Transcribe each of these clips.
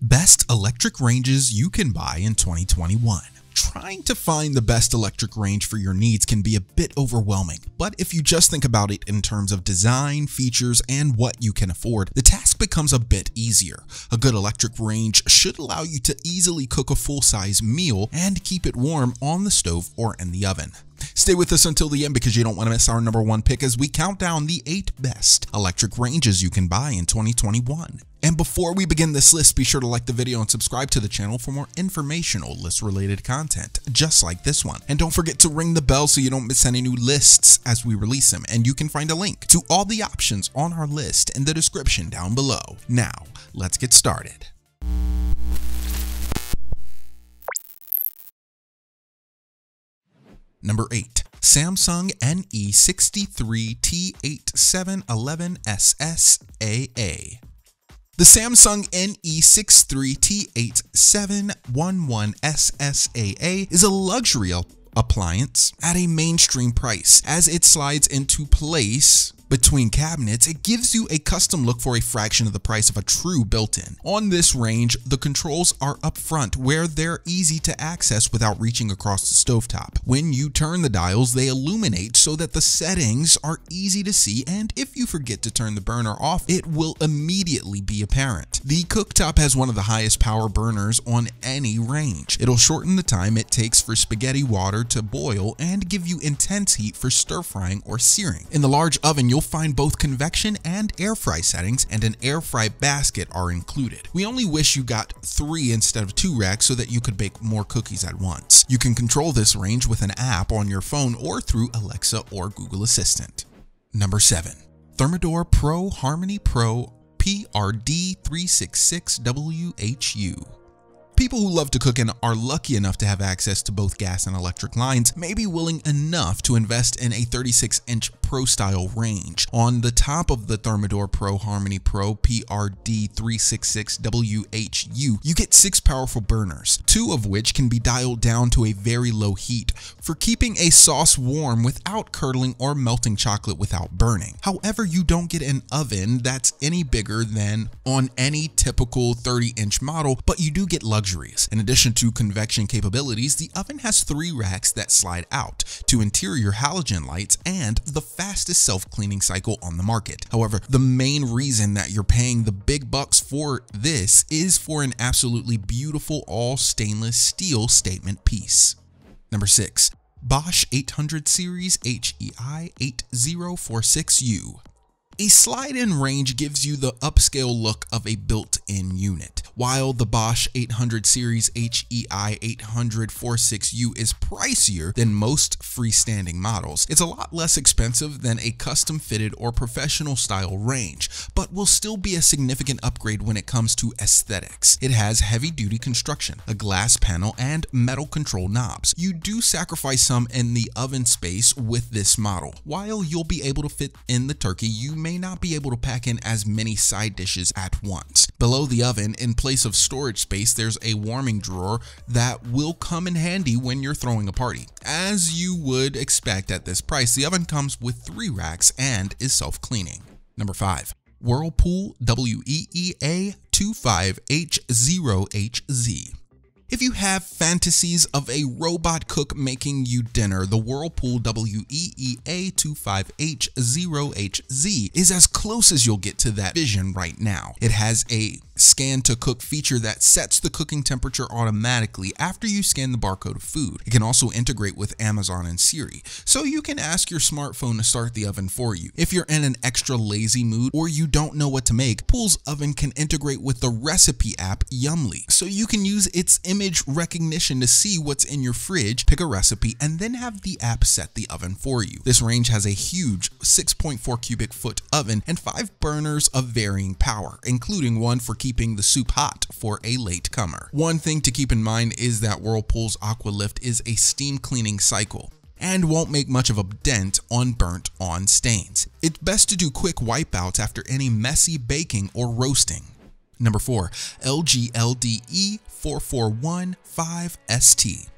Best electric ranges you can buy in 2021. Trying to find the best electric range for your needs can be a bit overwhelming, but if you just think about it in terms of design, features, and what you can afford, the task becomes a bit easier. A good electric range should allow you to easily cook a full-size meal and keep it warm on the stove or in the oven. Stay with us until the end because you don't want to miss our number one pick as we count down the eight best electric ranges you can buy in 2021. And before we begin this list, be sure to like the video and subscribe to the channel for more informational list related content, just like this one. And don't forget to ring the bell so you don't miss any new lists as we release them. And you can find a link to all the options on our list in the description down below. Now, let's get started. Number 8. Samsung NE63T8711SSAA the Samsung NE63T8711SSAA is a luxury appliance at a mainstream price as it slides into place between cabinets, it gives you a custom look for a fraction of the price of a true built-in. On this range, the controls are up front where they're easy to access without reaching across the stovetop. When you turn the dials, they illuminate so that the settings are easy to see and if you forget to turn the burner off, it will immediately be apparent. The cooktop has one of the highest power burners on any range. It'll shorten the time it takes for spaghetti water to boil and give you intense heat for stir frying or searing. In the large oven, you'll you'll find both convection and air fry settings and an air fry basket are included. We only wish you got three instead of two racks so that you could bake more cookies at once. You can control this range with an app on your phone or through Alexa or Google Assistant. Number 7. Thermador Pro Harmony Pro PRD366WHU People who love to cook and are lucky enough to have access to both gas and electric lines may be willing enough to invest in a 36 inch Pro style range. On the top of the Thermador Pro Harmony Pro PRD366WHU, you get six powerful burners, two of which can be dialed down to a very low heat for keeping a sauce warm without curdling or melting chocolate without burning. However, you don't get an oven that's any bigger than on any typical 30 inch model, but you do get luxuries. In addition to convection capabilities, the oven has three racks that slide out, two interior halogen lights, and the fastest self-cleaning cycle on the market. However, the main reason that you're paying the big bucks for this is for an absolutely beautiful all stainless steel statement piece. Number 6. Bosch 800 Series HEI 8046U. A slide-in range gives you the upscale look of a built-in unit. While the Bosch 800 series HEI 800 46U is pricier than most freestanding models, it's a lot less expensive than a custom fitted or professional style range, but will still be a significant upgrade when it comes to aesthetics. It has heavy duty construction, a glass panel, and metal control knobs. You do sacrifice some in the oven space with this model. While you'll be able to fit in the turkey, you may not be able to pack in as many side dishes at once. Below the oven, in place place of storage space, there's a warming drawer that will come in handy when you're throwing a party. As you would expect at this price, the oven comes with three racks and is self-cleaning. Number five, Whirlpool WEEA 25H0HZ. If you have fantasies of a robot cook making you dinner, the Whirlpool WEEA25H0HZ is as close as you'll get to that vision right now. It has a scan to cook feature that sets the cooking temperature automatically after you scan the barcode of food. It can also integrate with Amazon and Siri, so you can ask your smartphone to start the oven for you. If you're in an extra lazy mood or you don't know what to make, Pool's Oven can integrate with the recipe app Yumly, so you can use its image recognition to see what's in your fridge, pick a recipe, and then have the app set the oven for you. This range has a huge 6.4 cubic foot oven and five burners of varying power, including one for keeping keeping the soup hot for a latecomer. One thing to keep in mind is that Whirlpool's Aqua Lift is a steam cleaning cycle and won't make much of a dent on burnt on stains. It's best to do quick wipeouts after any messy baking or roasting. Number 4. LGLDE4415ST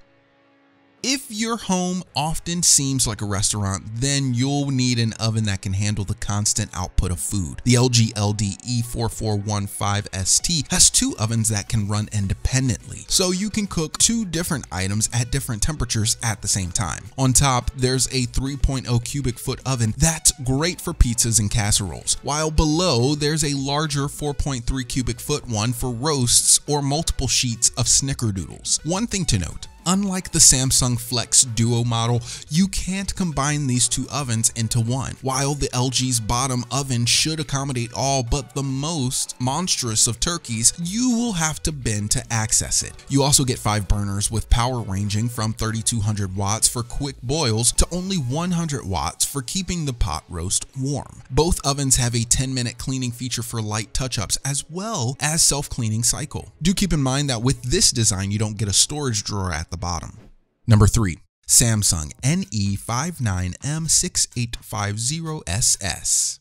if your home often seems like a restaurant, then you'll need an oven that can handle the constant output of food. The LG LDE4415ST has two ovens that can run independently, so you can cook two different items at different temperatures at the same time. On top, there's a 3.0 cubic foot oven that's great for pizzas and casseroles, while below there's a larger 4.3 cubic foot one for roasts or multiple sheets of snickerdoodles. One thing to note, Unlike the Samsung Flex Duo model, you can't combine these two ovens into one. While the LG's bottom oven should accommodate all but the most monstrous of turkeys, you will have to bend to access it. You also get five burners with power ranging from 3200 watts for quick boils to only 100 watts for keeping the pot roast warm. Both ovens have a 10 minute cleaning feature for light touch-ups as well as self-cleaning cycle. Do keep in mind that with this design, you don't get a storage drawer at the bottom. Number 3. Samsung NE59M6850SS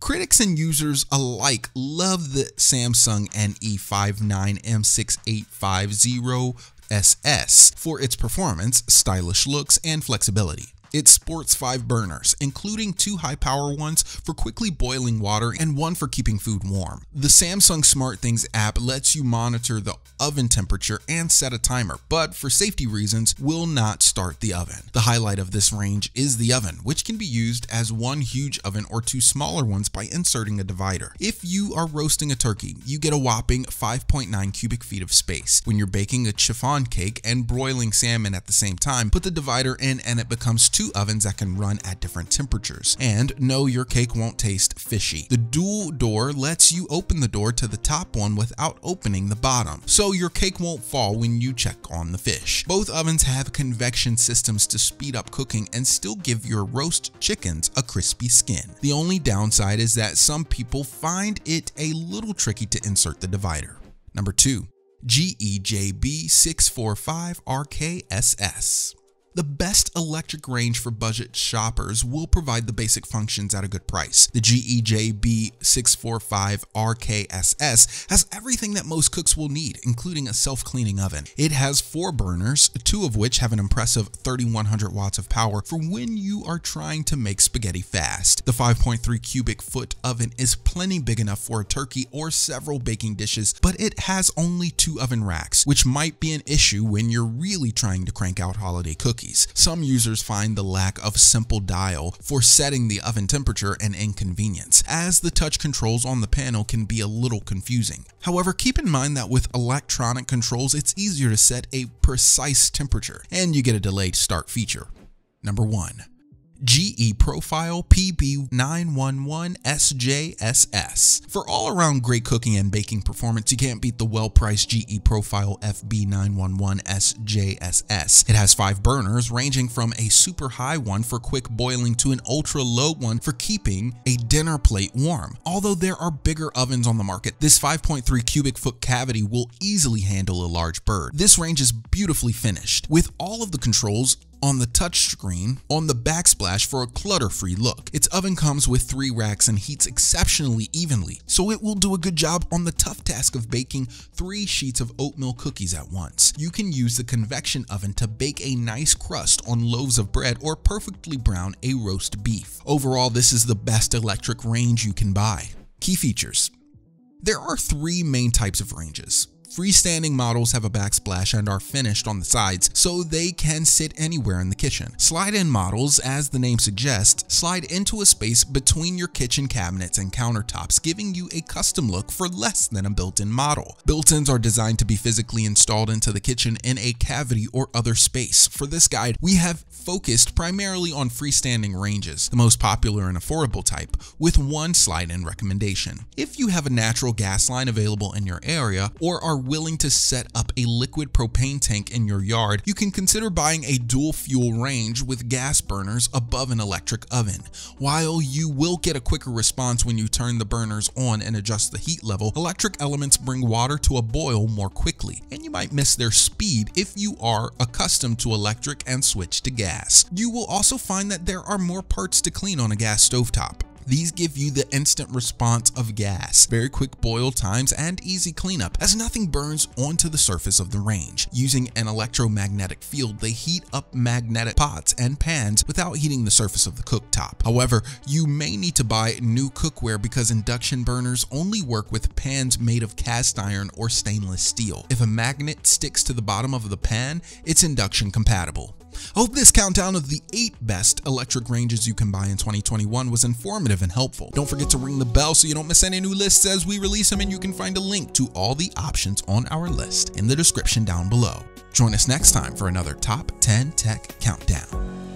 Critics and users alike love the Samsung NE59M6850SS for its performance, stylish looks, and flexibility. It sports five burners, including two high power ones for quickly boiling water and one for keeping food warm. The Samsung SmartThings app lets you monitor the oven temperature and set a timer, but for safety reasons will not start the oven. The highlight of this range is the oven, which can be used as one huge oven or two smaller ones by inserting a divider. If you are roasting a turkey, you get a whopping 5.9 cubic feet of space. When you're baking a chiffon cake and broiling salmon at the same time, put the divider in and it becomes two ovens that can run at different temperatures. And no, your cake won't taste fishy. The dual door lets you open the door to the top one without opening the bottom, so your cake won't fall when you check on the fish. Both ovens have convection systems to speed up cooking and still give your roast chickens a crispy skin. The only downside is that some people find it a little tricky to insert the divider. Number 2. GEJB645RKSS the best electric range for budget shoppers will provide the basic functions at a good price. The GEJB645RKSS has everything that most cooks will need, including a self-cleaning oven. It has four burners, two of which have an impressive 3100 watts of power for when you are trying to make spaghetti fast. The 5.3 cubic foot oven is plenty big enough for a turkey or several baking dishes, but it has only two oven racks, which might be an issue when you're really trying to crank out holiday cookies cookies. Some users find the lack of simple dial for setting the oven temperature an inconvenience, as the touch controls on the panel can be a little confusing. However, keep in mind that with electronic controls, it's easier to set a precise temperature, and you get a delayed start feature. Number 1. GE Profile PB911SJSS. For all around great cooking and baking performance, you can't beat the well priced GE Profile FB911SJSS. It has five burners, ranging from a super high one for quick boiling to an ultra low one for keeping a dinner plate warm. Although there are bigger ovens on the market, this 5.3 cubic foot cavity will easily handle a large bird. This range is beautifully finished. With all of the controls, on the touchscreen on the backsplash for a clutter-free look. Its oven comes with three racks and heats exceptionally evenly, so it will do a good job on the tough task of baking three sheets of oatmeal cookies at once. You can use the convection oven to bake a nice crust on loaves of bread or perfectly brown a roast beef. Overall, this is the best electric range you can buy. Key features. There are three main types of ranges. Freestanding models have a backsplash and are finished on the sides, so they can sit anywhere in the kitchen. Slide-in models, as the name suggests, slide into a space between your kitchen cabinets and countertops, giving you a custom look for less than a built-in model. Built-ins are designed to be physically installed into the kitchen in a cavity or other space. For this guide, we have focused primarily on freestanding ranges, the most popular and affordable type, with one slide-in recommendation. If you have a natural gas line available in your area or are are willing to set up a liquid propane tank in your yard, you can consider buying a dual fuel range with gas burners above an electric oven. While you will get a quicker response when you turn the burners on and adjust the heat level, electric elements bring water to a boil more quickly, and you might miss their speed if you are accustomed to electric and switch to gas. You will also find that there are more parts to clean on a gas stovetop. These give you the instant response of gas, very quick boil times, and easy cleanup as nothing burns onto the surface of the range. Using an electromagnetic field, they heat up magnetic pots and pans without heating the surface of the cooktop. However, you may need to buy new cookware because induction burners only work with pans made of cast iron or stainless steel. If a magnet sticks to the bottom of the pan, it's induction compatible. I hope this countdown of the 8 best electric ranges you can buy in 2021 was informative and helpful. Don't forget to ring the bell so you don't miss any new lists as we release them and you can find a link to all the options on our list in the description down below. Join us next time for another Top 10 Tech Countdown.